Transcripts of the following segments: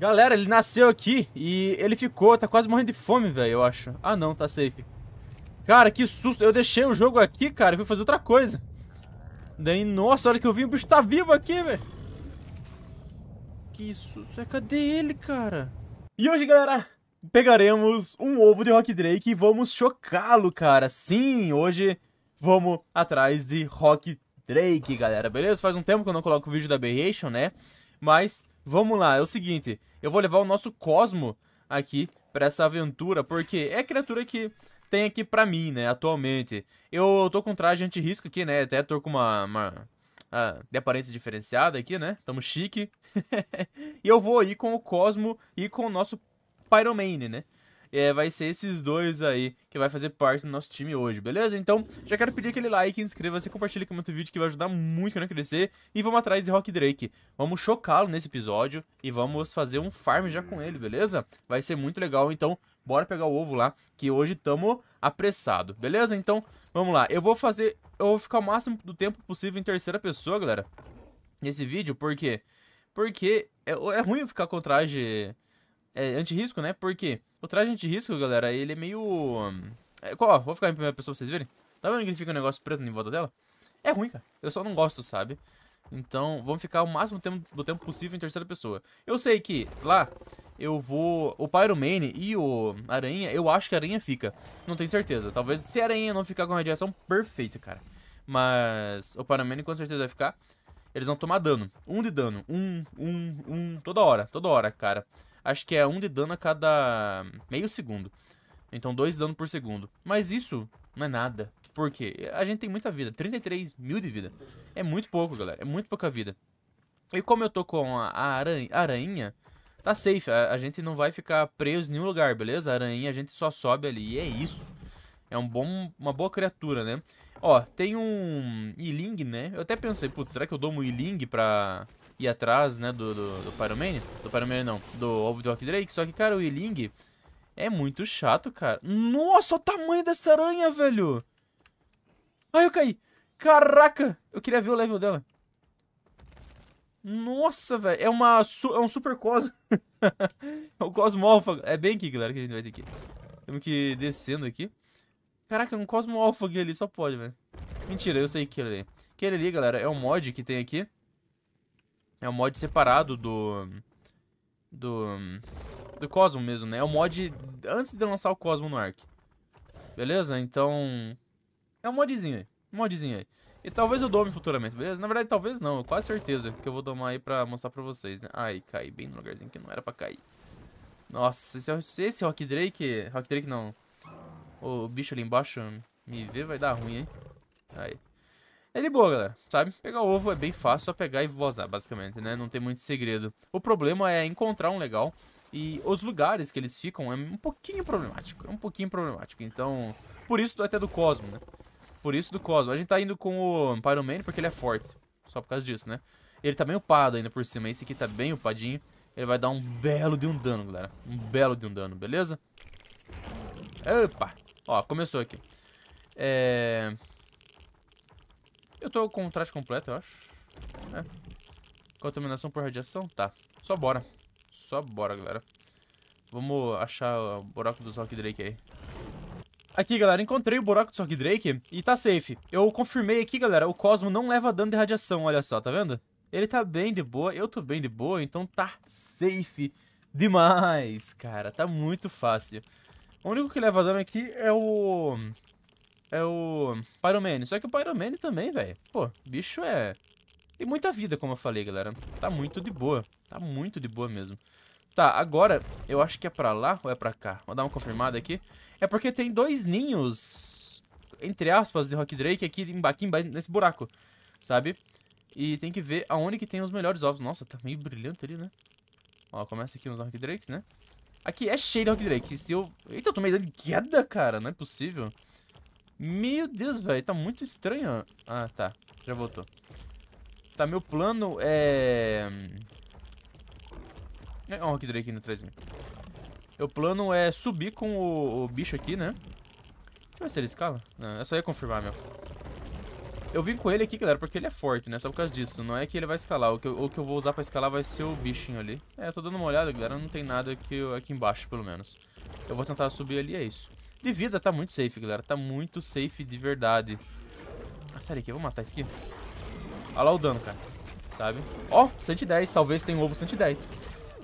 Galera, ele nasceu aqui e ele ficou, tá quase morrendo de fome, velho, eu acho. Ah, não, tá safe. Cara, que susto. Eu deixei o jogo aqui, cara, e fui fazer outra coisa. Daí, nossa, olha hora que eu vi, o bicho tá vivo aqui, velho. Que susto. É, cadê ele, cara? E hoje, galera, pegaremos um ovo de Rock Drake e vamos chocá-lo, cara. Sim, hoje vamos atrás de Rock Drake, galera. Beleza? Faz um tempo que eu não coloco o vídeo da Aberration, né? Mas Vamos lá, é o seguinte, eu vou levar o nosso Cosmo aqui para essa aventura, porque é a criatura que tem aqui pra mim, né, atualmente. Eu tô com traje anti-risco aqui, né, até tô com uma, uma ah, de aparência diferenciada aqui, né? Tamo chique. e eu vou aí com o Cosmo e com o nosso Pyromane, né? é, vai ser esses dois aí que vai fazer parte do nosso time hoje, beleza? Então, já quero pedir aquele like, inscreva-se, compartilha com outro vídeo que vai ajudar muito a crescer e vamos atrás de Rock Drake. Vamos chocá-lo nesse episódio e vamos fazer um farm já com ele, beleza? Vai ser muito legal, então bora pegar o ovo lá, que hoje tamo apressado, beleza? Então, vamos lá. Eu vou fazer, eu vou ficar o máximo do tempo possível em terceira pessoa, galera, nesse vídeo, por quê? Porque é, é ruim ficar com traje é, anti-risco, né? Porque o traje anti-risco, galera, ele é meio... Hum, é, qual? vou ficar em primeira pessoa pra vocês verem. Tá vendo que ele fica um negócio preto em volta dela? É ruim, cara. Eu só não gosto, sabe? Então, vamos ficar o máximo tempo, do tempo possível em terceira pessoa. Eu sei que lá eu vou... O Pyromane e o Aranha, eu acho que a Aranha fica. Não tenho certeza. Talvez se a Aranha não ficar com a radiação, perfeito, cara. Mas o Pyromane com certeza vai ficar. Eles vão tomar dano. Um de dano. Um, um, um. Toda hora. Toda hora, cara acho que é um de dano a cada meio segundo. Então dois dano por segundo. Mas isso não é nada. Por quê? A gente tem muita vida. 33 mil de vida. É muito pouco, galera. É muito pouca vida. E como eu tô com a aranha, aranha tá safe. A, a, gente não vai ficar preso em nenhum lugar, beleza? A aranha a gente só sobe ali e é isso. É um bom, uma boa criatura, né? Ó, tem um Iling, né? Eu até pensei, putz, será que eu dou um Iling pra, ir atrás, né, do, do, do Pyromania. Do Pyromania não, do Ovo do Rock Drake. Só que, cara, o Iling é muito chato, cara. Nossa, o tamanho dessa aranha, velho! Ai, eu caí! Caraca! Eu queria ver o level dela. Nossa, velho. É, uma, é um super cosmo. é um cosmófago. É bem aqui, galera, que a gente vai ter que... Temos que ir descendo aqui. Caraca, é um cosmófago ali. Só pode, velho. Mentira, eu sei que ele ali. É. Aquele ali, galera, é um mod que tem aqui. É um mod separado do... Do... Do Cosmo mesmo, né? É um mod antes de lançar o Cosmo no Ark. Beleza? Então... É um modzinho aí. Um modzinho aí. E talvez eu dome futuramente, beleza? Na verdade, talvez não. Quase certeza que eu vou domar aí pra mostrar pra vocês, né? Ai, caí bem no lugarzinho que não era pra cair. Nossa, esse, é esse é Rock Drake... Rock Drake não. O bicho ali embaixo me ver vai dar ruim, hein? Aí. É de boa, galera, sabe? Pegar ovo é bem fácil, só pegar e vozar, basicamente, né? Não tem muito segredo. O problema é encontrar um legal e os lugares que eles ficam é um pouquinho problemático. É um pouquinho problemático, então... Por isso até do Cosmo, né? Por isso do Cosmo. A gente tá indo com o Pyroman porque ele é forte. Só por causa disso, né? Ele tá bem upado ainda por cima. Esse aqui tá bem upadinho. Ele vai dar um belo de um dano, galera. Um belo de um dano, beleza? Opa! Ó, começou aqui. É... Eu estou com o traje completo, eu acho. É. Contaminação por radiação? Tá. Só bora. Só bora, galera. Vamos achar o buraco do Rock Drake aí. Aqui, galera, encontrei o buraco do Rock Drake e tá safe. Eu confirmei aqui, galera, o Cosmo não leva dano de radiação, olha só, tá vendo? Ele tá bem de boa, eu tô bem de boa, então tá safe demais, cara. Tá muito fácil. O único que leva dano aqui é o é o Pyromane. Só que o Pyromane também, velho. Pô, bicho é... Tem muita vida, como eu falei, galera. Tá muito de boa. Tá muito de boa mesmo. Tá, agora, eu acho que é pra lá ou é pra cá? Vou dar uma confirmada aqui. É porque tem dois ninhos, entre aspas, de Rock Drake aqui, aqui embaixo, nesse buraco, sabe? E tem que ver aonde que tem os melhores ovos. Nossa, tá meio brilhante ali, né? Ó, começa aqui uns Rock Drakes, né? Aqui é cheio de Rock Drake. Se eu... Eita, eu tomei dano de queda, cara. Não é possível. Meu Deus, velho, tá muito estranho. Ah, tá. Já voltou. Tá, meu plano é... Olha o Rock Drake indo atrás de mim. Meu plano é subir com o, o bicho aqui, né? Deixa eu ver se ele escala. Não, é só ia confirmar, meu. Eu vim com ele aqui, galera, porque ele é forte, né? Só por causa disso. Não é que ele vai escalar. O que eu, o que eu vou usar pra escalar vai ser o bichinho ali. É, eu tô dando uma olhada, galera. Não tem nada aqui, aqui embaixo, pelo menos. Eu vou tentar subir ali, é isso. De vida tá muito safe, galera. Tá muito safe de verdade. Ah, sério que eu vou matar isso aqui. Olha lá o dano, cara. Sabe? Ó, oh, 110. Talvez tenha um ovo 110.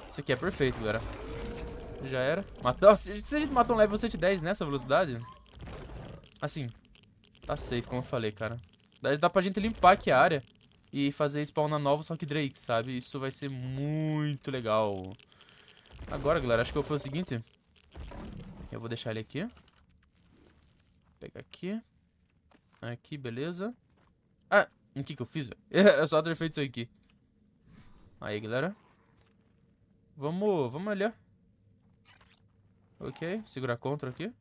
Isso aqui é perfeito, galera. Já era. Matou... Se a gente matou um level 110 nessa velocidade... Assim, tá safe, como eu falei, cara. Dá, dá pra gente limpar aqui a área e fazer spawnar novo, só que Drake, sabe? Isso vai ser muito legal. Agora, galera, acho que eu vou fazer o seguinte. Eu vou deixar ele aqui pegar aqui. Aqui, beleza. Ah, o que que eu fiz? Era só ter feito isso aqui. Aí, galera. Vamos, vamos olhar. Ok, segurar contra aqui.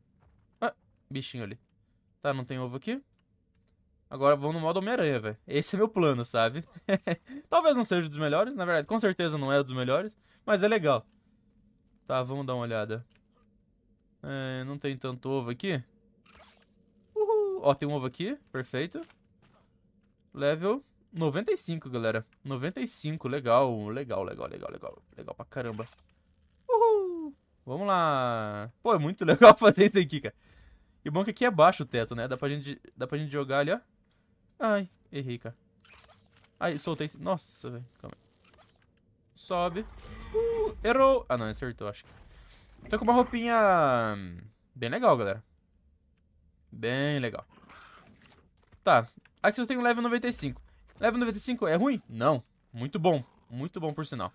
Ah, bichinho ali. Tá, não tem ovo aqui. Agora vamos no modo Homem-Aranha, velho. Esse é meu plano, sabe? Talvez não seja dos melhores, na verdade, com certeza não é dos melhores, mas é legal. Tá, vamos dar uma olhada. É, não tem tanto ovo aqui. Ó, tem um ovo aqui. Perfeito. Level 95, galera. 95, legal. Legal, legal, legal, legal. Legal pra caramba. Uhul. Vamos lá. Pô, é muito legal fazer isso aqui, cara. E bom é que aqui é baixo o teto, né? Dá pra gente, dá pra gente jogar ali, ó. Ai, errei, cara. Ai, soltei. Nossa, velho. Calma aí. Sobe. Uh, errou. Ah, não, acertou, acho que. Tô com uma roupinha hum, bem legal, galera. Bem legal. Tá, aqui eu tenho level 95. Level 95 é ruim? Não. Muito bom. Muito bom, por sinal.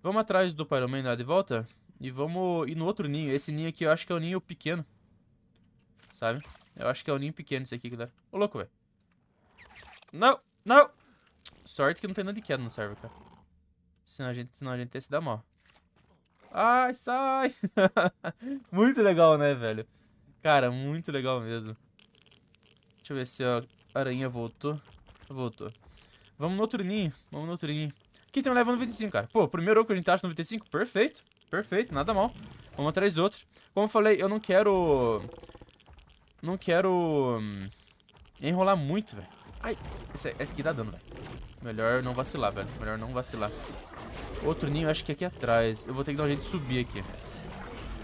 Vamos atrás do Pyroman lá de volta. E vamos ir no outro ninho. Esse ninho aqui eu acho que é o ninho pequeno. Sabe? Eu acho que é o ninho pequeno esse aqui, galera. Ô, louco, velho. Não, não. Sorte que não tem nada de queda no server, cara. Senão a gente, senão a gente ia se dar mal. Ai, sai. muito legal, né, velho? Cara, muito legal mesmo. Deixa eu ver se a aranha voltou. Voltou. Vamos no outro ninho. Vamos no outro ninho. Aqui tem um level 95, cara. Pô, primeiro oco que a gente acha 95. Perfeito. Perfeito, nada mal. Vamos atrás do outro. Como eu falei, eu não quero... Não quero... Hum, enrolar muito, velho. Ai, esse, esse aqui dá dano, velho. Melhor não vacilar, velho. Melhor não vacilar. Outro ninho, acho que é aqui atrás. Eu vou ter que dar um jeito de subir aqui.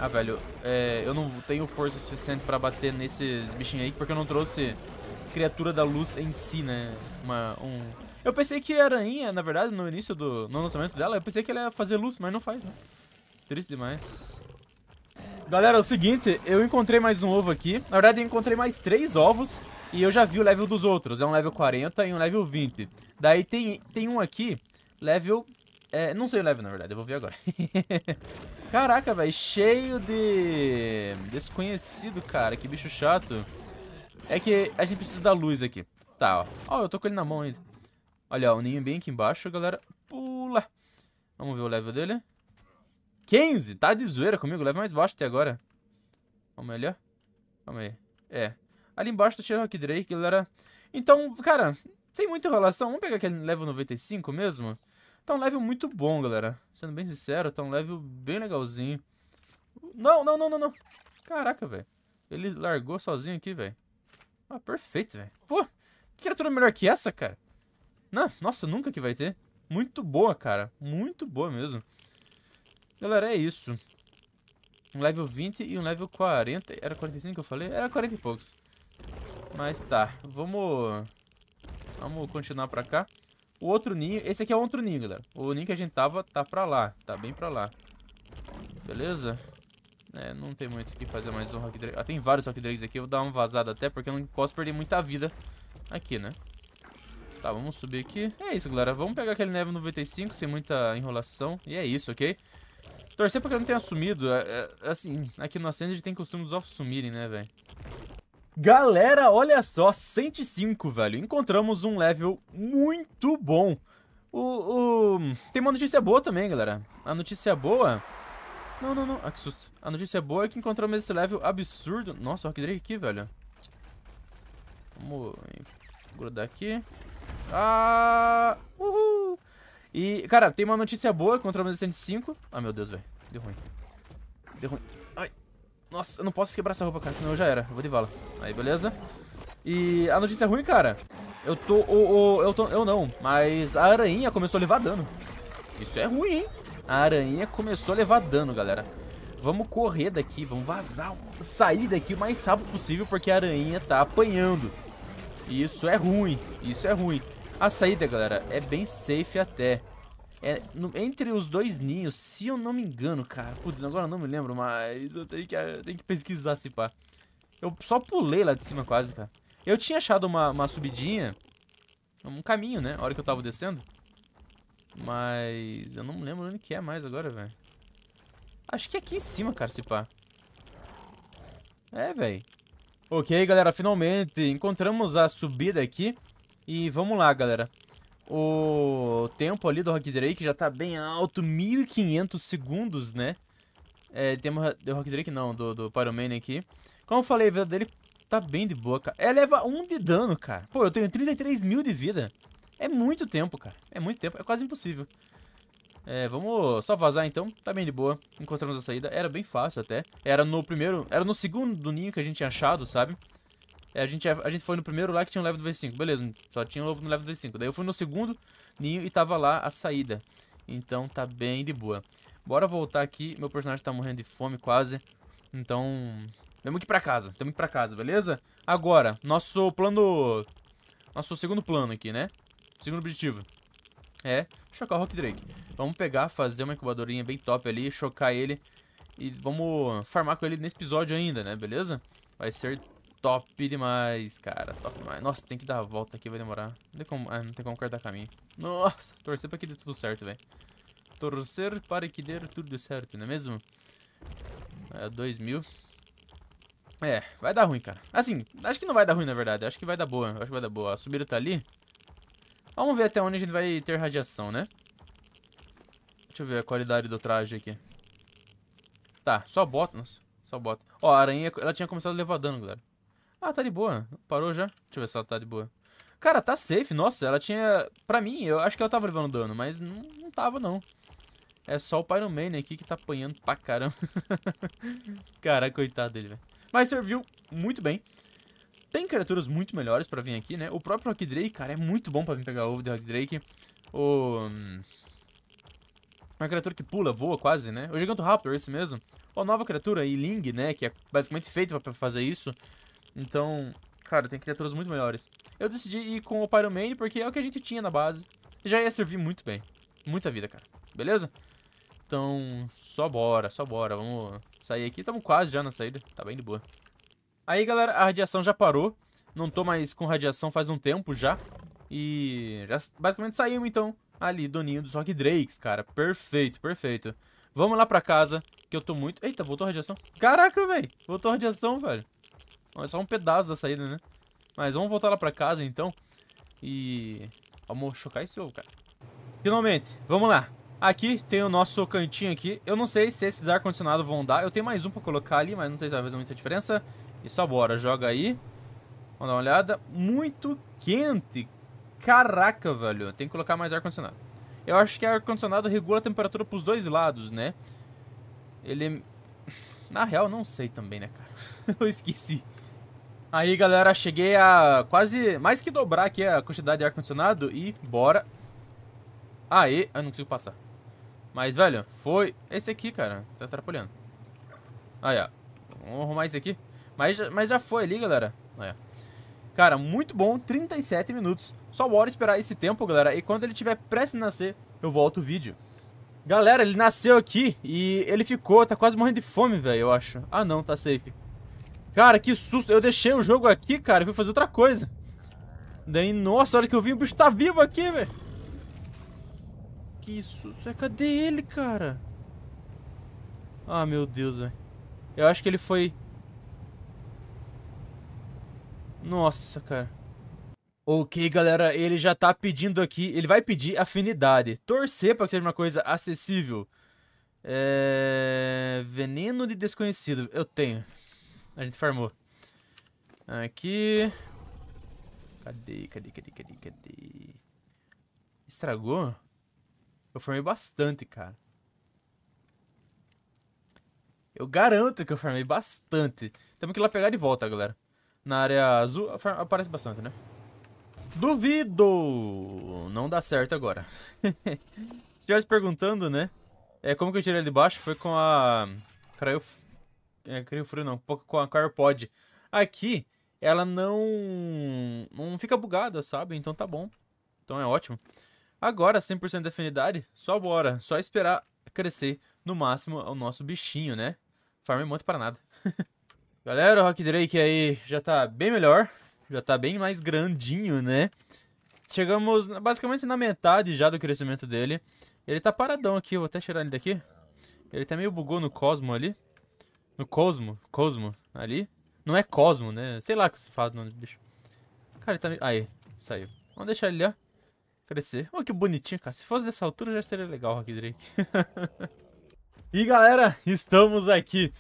Ah, velho, é, eu não tenho força suficiente pra bater nesses bichinhos aí, porque eu não trouxe criatura da luz em si, né? Uma, um... Eu pensei que a aranha, na verdade, no início do no lançamento dela, eu pensei que ela ia fazer luz, mas não faz, né? Triste demais. Galera, é o seguinte, eu encontrei mais um ovo aqui. Na verdade, eu encontrei mais três ovos e eu já vi o level dos outros. É um level 40 e um level 20. Daí tem, tem um aqui, level é, não sei o level, na verdade. Eu vou ver agora. Caraca, velho. Cheio de... Desconhecido, cara. Que bicho chato. É que a gente precisa da luz aqui. Tá, ó. Ó, eu tô com ele na mão ainda. Olha, ó, o ninho bem aqui embaixo, galera. Pula. Vamos ver o level dele. 15. Tá de zoeira comigo. Level é mais baixo até agora. Vamos ó. Calma aí. É. Ali embaixo tá tirando o Drake, galera. Então, cara, sem muita enrolação. Vamos pegar aquele level 95 mesmo? Tá um level muito bom, galera. Sendo bem sincero, tá um level bem legalzinho. Não, não, não, não, não. Caraca, velho. Ele largou sozinho aqui, velho. Ah, perfeito, velho. Pô, que criatura melhor que essa, cara? Não, nossa, nunca que vai ter. Muito boa, cara. Muito boa mesmo. Galera, é isso. Um level 20 e um level 40. Era 45 que eu falei? Era 40 e poucos. Mas tá, vamos... Vamos continuar pra cá. O outro ninho... Esse aqui é outro ninho, galera. O ninho que a gente tava tá pra lá. Tá bem pra lá. Beleza? É, não tem muito o que fazer mais um Rock Drake. Ah, tem vários Rock Drakes aqui. Eu vou dar uma vazada até, porque eu não posso perder muita vida aqui, né? Tá, vamos subir aqui. É isso, galera. Vamos pegar aquele Neve 95 sem muita enrolação. E é isso, ok? Torcer porque que ele não tenha sumido. É, é, assim, aqui no Ascend a gente tem costume dos ovos sumirem, né, velho? Galera, olha só, 105, velho. Encontramos um level muito bom. O, o... Tem uma notícia boa também, galera. A notícia boa... Não, não, não. Ah, que susto. A notícia boa é que encontramos esse level absurdo. Nossa, o Drake aqui, velho. Vamos grudar aqui. Ah! Uhul! E, cara, tem uma notícia boa. Encontramos esse 105. Ah, meu Deus, velho. Deu ruim. Deu ruim. Nossa, eu não posso quebrar essa roupa, cara, senão eu já era. Eu vou de vala. Aí, beleza. E a notícia é ruim, cara. Eu tô... eu tô... Eu não. Mas a aranha começou a levar dano. Isso é ruim, hein? A aranha começou a levar dano, galera. Vamos correr daqui, vamos vazar, sair daqui o mais rápido possível, porque a aranha tá apanhando. Isso é ruim, isso é ruim. A saída, galera, é bem safe até. É, no, entre os dois ninhos, se eu não me engano, cara. Putz, agora eu não me lembro, mas eu tenho que, eu tenho que pesquisar se pá. Eu só pulei lá de cima quase, cara. Eu tinha achado uma, uma subidinha, um caminho, né? A hora que eu tava descendo. Mas eu não me lembro onde que é mais agora, velho. Acho que é aqui em cima, cara, se pá. É, velho. Ok, galera, finalmente encontramos a subida aqui. E vamos lá, galera. O tempo ali do Rock Drake já tá bem alto, 1500 segundos, né? É, temos do Rock Drake não, do, do Man aqui. Como eu falei, a vida dele tá bem de boa, cara. Ela leva 1 um de dano, cara. Pô, eu tenho 33 mil de vida. É muito tempo, cara. É muito tempo, é quase impossível. É, vamos só vazar então, tá bem de boa. Encontramos a saída, era bem fácil até. Era no primeiro, era no segundo ninho que a gente tinha achado, sabe? É, a gente, é, a gente foi no primeiro lá que tinha um level do V5. Beleza, só tinha um no level do V5. Daí eu fui no segundo ninho e tava lá a saída. Então tá bem de boa. Bora voltar aqui. Meu personagem tá morrendo de fome quase. Então... Temos que ir pra casa. Temos que ir pra casa, beleza? Agora, nosso plano... Nosso segundo plano aqui, né? Segundo objetivo. É chocar o Rock Drake. Vamos pegar, fazer uma incubadorinha bem top ali, chocar ele. E vamos farmar com ele nesse episódio ainda, né? Beleza? Vai ser Top demais, cara. Top demais. Nossa, tem que dar a volta aqui, vai demorar. Não tem como, ah, não tem como cortar caminho. Nossa, torcer para que dê tudo certo, velho. Torcer para que dê tudo certo, não é mesmo? É, mil. É, vai dar ruim, cara. Assim, acho que não vai dar ruim, na verdade. Acho que vai dar boa. Acho que vai dar boa. A subida tá ali. Vamos ver até onde a gente vai ter radiação, né? Deixa eu ver a qualidade do traje aqui. Tá, só bota. Nossa, só bota. Ó, a aranha, ela tinha começado a levar dano, galera. Ah, tá de boa. Parou já? Deixa eu ver se ela tá de boa. Cara, tá safe. Nossa, ela tinha... Pra mim, eu acho que ela tava levando dano, mas não, não tava, não. É só o Pyro Man aqui que tá apanhando pra caramba. Cara, coitado dele, velho. Mas serviu muito bem. Tem criaturas muito melhores pra vir aqui, né? O próprio Rock Drake, cara, é muito bom pra vir pegar ovo de Rock Drake. O... Hum, uma criatura que pula, voa quase, né? O Giganto Raptor, esse mesmo. Ó, nova criatura, Ling, né? Que é basicamente feito pra fazer isso. Então, cara, tem criaturas muito melhores. Eu decidi ir com o Pyromane porque é o que a gente tinha na base. Já ia servir muito bem. Muita vida, cara. Beleza? Então, só bora, só bora. Vamos sair aqui. Estamos quase já na saída. Tá bem de boa. Aí, galera, a radiação já parou. Não tô mais com radiação faz um tempo já. E já basicamente saímos, então, ali do ninho dos Rock Drakes, cara. Perfeito, perfeito. Vamos lá pra casa, que eu tô muito... Eita, voltou a radiação. Caraca, velho. Voltou a radiação, velho é só um pedaço da saída, né? Mas vamos voltar lá pra casa, então. E... Vamos chocar esse ovo, cara. Finalmente, vamos lá. Aqui tem o nosso cantinho aqui. Eu não sei se esses ar-condicionado vão dar. Eu tenho mais um pra colocar ali, mas não sei se vai fazer muita diferença. E só bora, joga aí. Vamos dar uma olhada. Muito quente. Caraca, velho. Tem que colocar mais ar-condicionado. Eu acho que ar-condicionado regula a temperatura pros dois lados, né? Ele é na real, não sei também, né, cara? eu esqueci. Aí, galera, cheguei a quase mais que dobrar aqui a quantidade de ar-condicionado e bora. Aê, eu não consigo passar. Mas, velho, foi esse aqui, cara. Tá atrapalhando. Aí, ó. Vamos arrumar esse aqui. Mas, mas já foi ali, galera. Aí, ó. Cara, muito bom, 37 minutos. Só bora esperar esse tempo, galera. E quando ele tiver prestes a nascer, eu volto o vídeo. Galera, ele nasceu aqui e ele ficou, tá quase morrendo de fome, velho, eu acho. Ah, não, tá safe. Cara, que susto. Eu deixei o jogo aqui, cara, Eu fui fazer outra coisa. Daí, nossa, a hora que eu vi, o bicho tá vivo aqui, velho. Que susto. É, cadê ele, cara? Ah, meu Deus, velho. Eu acho que ele foi... Nossa, cara. Ok, galera, ele já tá pedindo aqui, ele vai pedir afinidade. Torcer para que seja uma coisa acessível. É... Veneno de desconhecido, eu tenho. A gente farmou. Aqui. Cadê, cadê, cadê, cadê, cadê? Estragou? Eu farmei bastante, cara. Eu garanto que eu farmei bastante. Temos que ir lá pegar de volta, galera. Na área azul aparece bastante, né? Duvido! Não dá certo agora. se perguntando, né? É, como que eu tirei ele de baixo? Foi com a... Cara, eu... É, criou frio não. Com a, com Aqui, ela não... Não fica bugada, sabe? Então tá bom. Então é ótimo. Agora, 100% de afinidade, só bora. Só esperar crescer no máximo o nosso bichinho, né? Farm muito para nada. Galera, o Rock Drake aí já tá bem melhor já tá bem mais grandinho, né? Chegamos basicamente na metade já do crescimento dele. Ele tá paradão aqui, vou até tirar ele daqui. Ele tá meio bugou no Cosmo ali. No Cosmo, Cosmo, ali. Não é Cosmo, né? Sei lá que se fala o nome do bicho. Cara, ele tá meio... Aí, saiu. Vamos deixar ele, ó. Crescer. Olha que bonitinho, cara. Se fosse dessa altura já seria legal, Rock Drake. e galera, estamos aqui.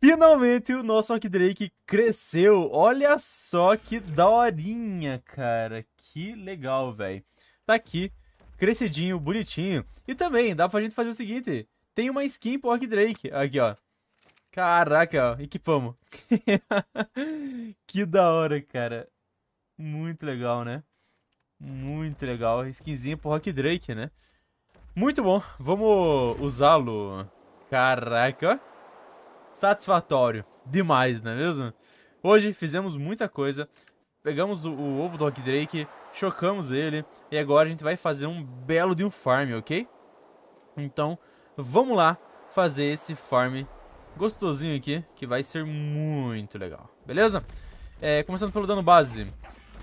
Finalmente o nosso Rock Drake cresceu. Olha só que daorinha, cara. Que legal, velho. Tá aqui, crescidinho, bonitinho. E também dá pra gente fazer o seguinte. Tem uma skin pro Drake Aqui, ó. Caraca, ó. Equipamos. que da hora, cara. Muito legal, né? Muito legal. Skinzinha pro Drake, né? Muito bom. Vamos usá-lo. Caraca, ó satisfatório demais, não é mesmo? Hoje fizemos muita coisa, pegamos o, o ovo do Rock Drake, chocamos ele e agora a gente vai fazer um belo de um farm, ok? Então, vamos lá fazer esse farm gostosinho aqui, que vai ser muito legal, beleza? É, começando pelo dano base,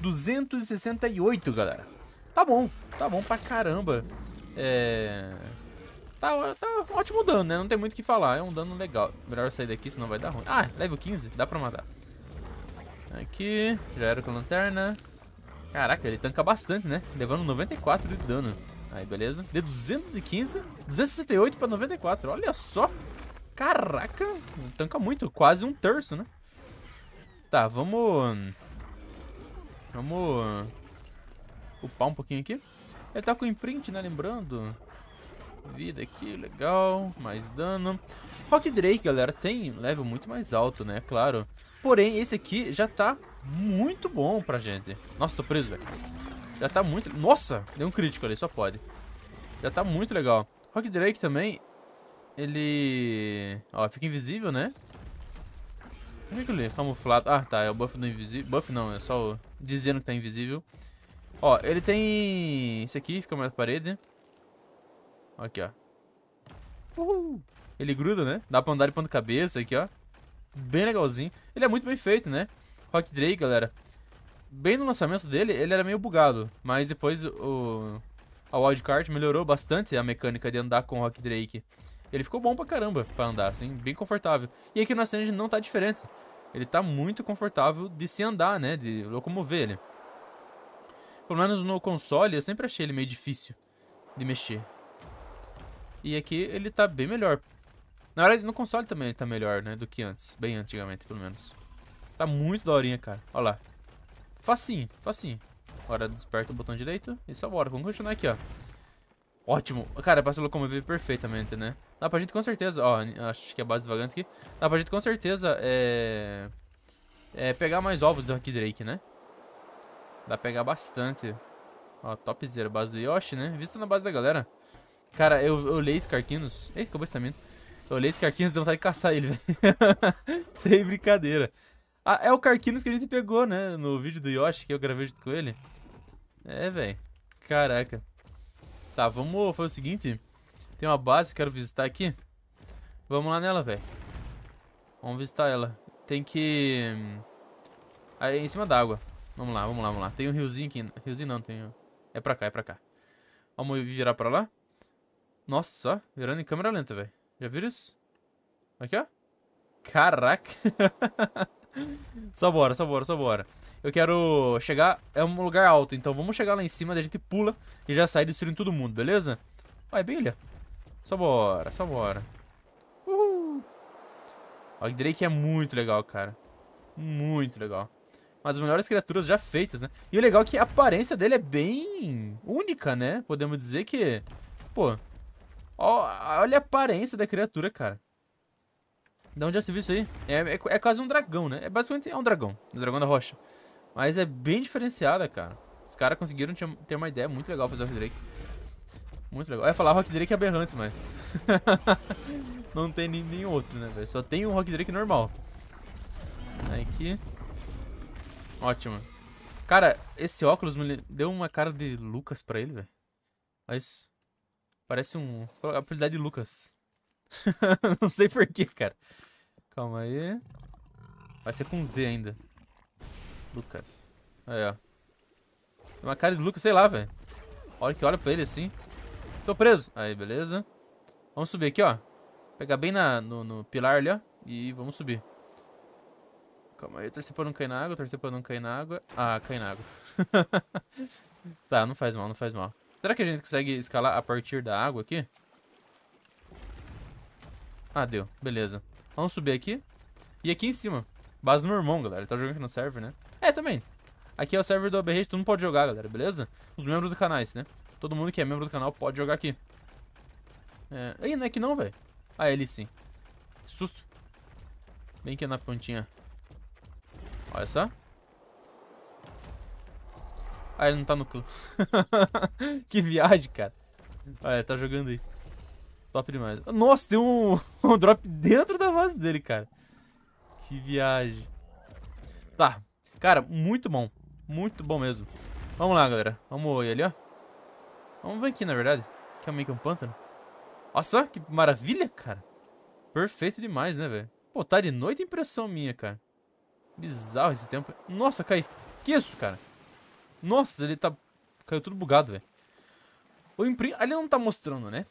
268, galera. Tá bom, tá bom pra caramba. É... Tá, tá ótimo dano, né? Não tem muito o que falar. É um dano legal. Melhor sair daqui, senão vai dar ruim. Ah, level 15. Dá pra matar. Aqui. Já era com a lanterna. Caraca, ele tanca bastante, né? Levando 94 de dano. Aí, beleza. De 215, 268 pra 94. Olha só. Caraca. Tanca muito. Quase um terço, né? Tá, vamos... Vamos... Upar um pouquinho aqui. Ele tá com imprint, né? Lembrando. Vida aqui, legal. Mais dano. Rock Drake, galera, tem level muito mais alto, né? Claro. Porém, esse aqui já tá muito bom pra gente. Nossa, tô preso, velho. Já tá muito... Nossa! Deu um crítico ali, só pode. Já tá muito legal. Rock Drake também, ele... Ó, fica invisível, né? O é que ele é camuflado? Ah, tá, é o buff do invisível. Buff não, é só o... dizendo que tá invisível. Ó, ele tem... Isso aqui, fica mais parede. Aqui, ó. Uhul. Ele gruda, né? Dá pra andar de ponta cabeça aqui, ó. Bem legalzinho. Ele é muito bem feito, né? Rock Drake, galera. Bem no lançamento dele, ele era meio bugado. Mas depois o... A Wildcard melhorou bastante a mecânica de andar com o Rock Drake. Ele ficou bom pra caramba pra andar, assim, bem confortável. E aqui no Ascend não tá diferente. Ele tá muito confortável de se andar, né? De locomover ele. Pelo menos no console, eu sempre achei ele meio difícil de mexer. E aqui ele tá bem melhor. Na verdade, no console também ele tá melhor, né? Do que antes. Bem antigamente, pelo menos. Tá muito daorinha, cara. Olha lá. Facinho, facinho. Agora desperta o botão direito e só bora. Vamos continuar aqui, ó. Ótimo. Cara, passa locomover perfeitamente, né? Dá pra gente com certeza... Ó, acho que é a base vagante aqui. Dá pra gente com certeza é... É pegar mais ovos aqui, Drake, né? Dá pra pegar bastante. Ó, topzera. Base do Yoshi, né? Vista na base da galera. Cara, eu, eu olhei esse Carquinhos. Eita, acabou esse tamento. Eu olhei esse Carquinhos e deu vontade de caçar ele, velho. Sem brincadeira. Ah, é o Carquinhos que a gente pegou, né? No vídeo do Yoshi que eu gravei junto com ele. É, velho. Caraca. Tá, vamos fazer o seguinte. Tem uma base que eu quero visitar aqui. Vamos lá nela, velho. Vamos visitar ela. Tem que... Hum, aí, em cima da água. Vamos lá, vamos lá, vamos lá. Tem um riozinho aqui. Riozinho não, tem... É pra cá, é pra cá. Vamos virar pra lá? Nossa, virando em câmera lenta, velho. Já viram isso? Aqui, ó. Caraca. só bora, só bora, só bora. Eu quero chegar... É um lugar alto, então vamos chegar lá em cima, daí a gente pula e já sai destruindo todo mundo, beleza? Vai, ó. Só bora, só bora. Uhul. O Drake é muito legal, cara. Muito legal. Uma das melhores criaturas já feitas, né? E o legal é que a aparência dele é bem única, né? Podemos dizer que... Pô, Olha a aparência da criatura, cara. De onde já é se viu isso aí? É, é, é, quase um dragão, né? É basicamente é um dragão. Um dragão da rocha. Mas é bem diferenciada, cara. Os caras conseguiram ter uma ideia muito legal fazer o Rock Drake. Muito legal. Eu ia falar Rock Drake aberrante, mas... Não tem nenhum outro, né, velho? Só tem um Rock Drake normal. Aqui. Ótimo. Cara, esse óculos me deu uma cara de Lucas pra ele, velho. Olha isso. Parece um... A habilidade de Lucas. Não sei porquê, cara. Calma aí. Vai ser com Z ainda. Lucas. Aí, ó. Tem uma cara de Lucas, sei lá, velho. Olha que olha pra ele assim. Sou preso. Aí, beleza. Vamos subir aqui, ó. Pegar bem na, no, no pilar ali, ó. E vamos subir. Calma aí, torcer pra não cair na água, torcer pra não cair na água. Ah, cair na água. tá, não faz mal, não faz mal. Será que a gente consegue escalar a partir da água aqui? Ah, deu. Beleza. Vamos subir aqui. E aqui em cima. Base no irmão, galera. tá jogando aqui no server, né? É, também. Aqui é o server do ABR, tu não pode jogar, galera, beleza? Os membros do canal, né? Todo mundo que é membro do canal pode jogar aqui. É... Ih, não é que não, velho. Ah, é ali sim. Que susto. Bem aqui é na pontinha. Olha só. Ah, ele não tá no clã. que viagem, cara. Olha, tá jogando aí. Top demais. Nossa, tem um, um drop dentro da base dele, cara. Que viagem. Tá. Cara, muito bom. Muito bom mesmo. Vamos lá, galera. Vamos ali, ó. Vamos ver aqui, na verdade. Que é meio que um pântano. Nossa, que maravilha, cara. Perfeito demais, né, velho? Pô, tá de noite impressão minha, cara. Bizarro esse tempo. Nossa, cai. Que isso, cara? Nossa, ele tá... Caiu tudo bugado, velho. O imprint... Ele não tá mostrando, né?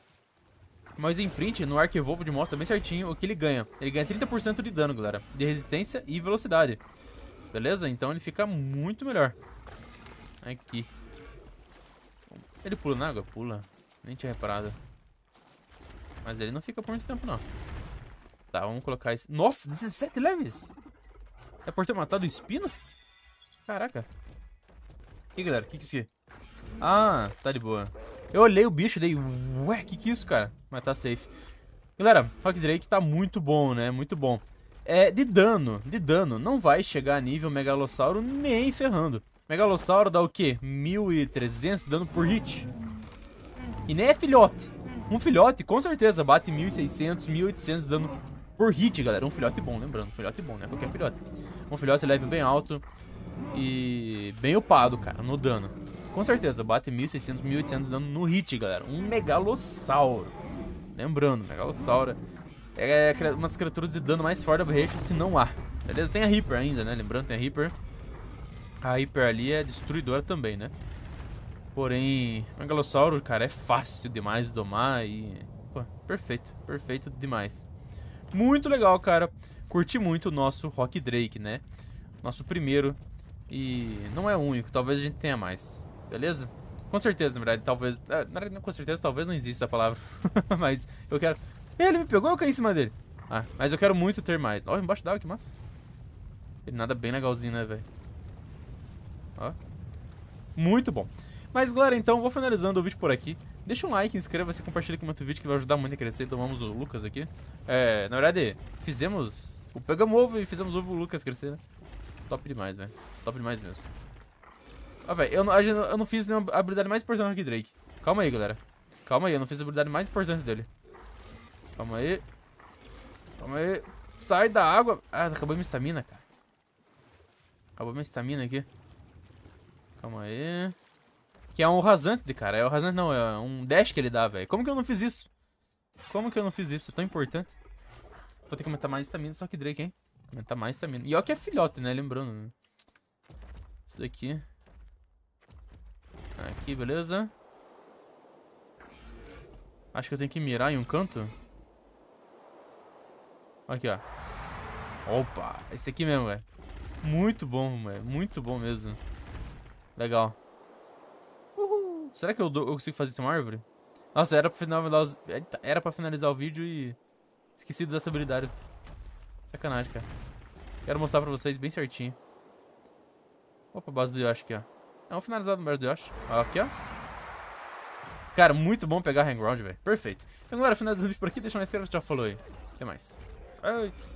Mas o imprint no Arc Evolved mostra é bem certinho o que ele ganha. Ele ganha 30% de dano, galera. De resistência e velocidade. Beleza? Então ele fica muito melhor. Aqui. Ele pula na água? Pula. Nem tinha reparado. Mas ele não fica por muito tempo, não. Tá, vamos colocar esse... Nossa, 17 leves? É por ter matado o espino? Caraca. Que galera? Que que isso aqui? Ah, tá de boa. Eu olhei o bicho dei... Ué, que que é isso, cara? Mas tá safe. Galera, Rock Drake tá muito bom, né? Muito bom. É, de dano, de dano, não vai chegar a nível Megalossauro nem ferrando. Megalossauro dá o quê? 1.300 dano por hit. E nem é filhote. Um filhote, com certeza, bate 1.600, 1.800 dano por hit, galera. Um filhote bom, lembrando. Um filhote bom, né? Qualquer filhote. Um filhote leve bem alto. E bem upado, cara, no dano. Com certeza, bate 1.600, 1.800 dano no hit, galera. Um Megalossauro. Lembrando, Megalossauro é, é uma das criaturas de dano mais forte do Barration, se não há. Beleza? Tem a Reaper ainda, né? Lembrando, tem a Reaper. A Reaper ali é destruidora também, né? Porém, o Megalossauro, cara, é fácil demais domar e... Pô, perfeito, perfeito demais. Muito legal, cara. Curti muito o nosso Rock Drake, né? Nosso primeiro e não é o único, talvez a gente tenha mais, beleza? Com certeza, na verdade, talvez... É, na verdade, com certeza, talvez não exista a palavra. mas eu quero... Ele me pegou, eu caí em cima dele. Ah, mas eu quero muito ter mais. Ó, embaixo d'água, que massa. Ele nada bem legalzinho, né, velho? Ó. Muito bom. Mas, galera, então, vou finalizando o vídeo por aqui. Deixa um like, inscreva-se, compartilha com o meu vídeo que vai ajudar muito a crescer. Tomamos o Lucas aqui. É, na verdade, fizemos... Pegamos ovo e fizemos ovo o Lucas crescer, né? top demais, velho. Top demais mesmo. Ah, velho, eu, eu, eu, não fiz nenhuma habilidade mais importante que Drake. Calma aí, galera. Calma aí, eu não fiz a habilidade mais importante dele. Calma aí. Calma aí. Sai da água. Ah, acabou minha estamina, cara. Acabou minha estamina aqui. Calma aí. Que é um rasante, cara. É um rasante, não. É um dash que ele dá, velho. Como que eu não fiz isso? Como que eu não fiz isso? É tão importante. Vou ter que aumentar mais estamina, só que Drake, hein? Aumenta mais também E ó que é filhote, né? Lembrando. Né? Isso daqui. Aqui, beleza. Acho que eu tenho que mirar em um canto. Aqui, ó. Opa, esse aqui mesmo, velho. Muito bom, velho. Muito bom mesmo. Legal. Uhul. Será que eu, eu, consigo fazer isso em uma árvore? Nossa, era pra, finalizar, era pra finalizar o vídeo e... Esqueci dessa habilidade. Sacanagem, cara. Quero mostrar pra vocês bem certinho. Opa, base do Yoshi aqui, ó. É um finalizado no base do Yoshi. Ó, aqui, ó. Cara, muito bom pegar hang ground, velho. Perfeito. Então, galera, finalizando o vídeo por aqui. Deixa um like, inscreva, já falou aí. Até mais. Ai.